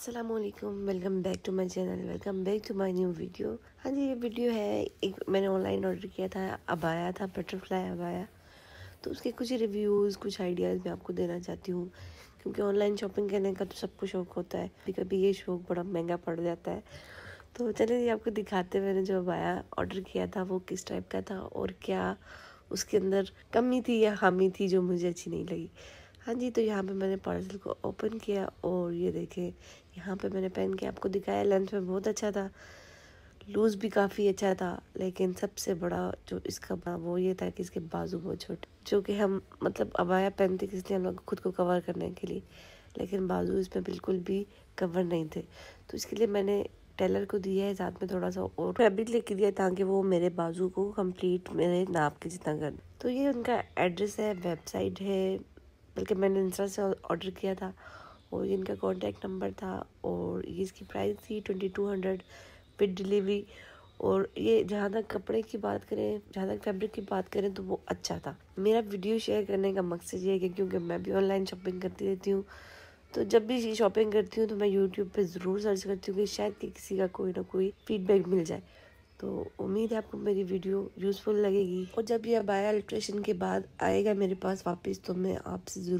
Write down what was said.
Aslam welcome back to my channel welcome back to my new video हाँ जी ये video है एक मैंने ऑनलाइन ऑर्डर किया था अब आया था बटरफ्लाई अब आया तो उसके कुछ रिव्यूज़ कुछ आइडियाज़ मैं आपको देना चाहती हूँ क्योंकि ऑनलाइन शॉपिंग करने का तो सबको शौक होता है कभी कभी ये शौक बड़ा महंगा पड़ जाता है तो चले जी आपको दिखाते मैंने जो अब आया ऑर्डर किया था वो किस टाइप का था और क्या उसके अंदर कमी थी या हामी थी जो मुझे अच्छी नहीं लगी हाँ जी तो यहाँ पे मैंने पार्सल को ओपन किया और ये देखें यहाँ पे मैंने पहन के आपको दिखाया लेंथ में बहुत अच्छा था लूज़ भी काफ़ी अच्छा था लेकिन सबसे बड़ा जो इसका बड़ा वो ये था कि इसके बाजू बहुत छोटे जो कि हम मतलब अबाया पहनते तो किसने हम लोग खुद को कवर करने के लिए लेकिन बाजू इसमें बिल्कुल भी कवर नहीं थे तो इसके लिए मैंने टेलर को दिया है साथ में थोड़ा सा और फैब्रिक लेके दिया ताकि वो मेरे बाजू को कंप्लीट मेरे नाप के जितना कर तो ये उनका एड्रेस है वेबसाइट है बल्कि मैंने इंस्टा से ऑर्डर किया था और ये इनका कॉन्टैक्ट नंबर था और ये इसकी प्राइस थी twenty two hundred with delivery और ये जहाँ तक कपड़े की बात करें जहाँ तक फैब्रिक की बात करें तो वो अच्छा था मेरा वीडियो शेयर करने का मकसद ये है कि क्योंकि मैं भी ऑनलाइन शॉपिंग करती रहती हूँ तो जब भी शॉपिंग करती हूँ तो मैं यूट्यूब पर ज़रूर सर्च करती हूँ कि शायद कि किसी का कोई ना कोई फीडबैक मिल जाए तो उम्मीद है आपको मेरी वीडियो यूज़फुल लगेगी और जब यह बायो अल्ट्रेशन के बाद आएगा मेरे पास वापस तो मैं आपसे ज़रूर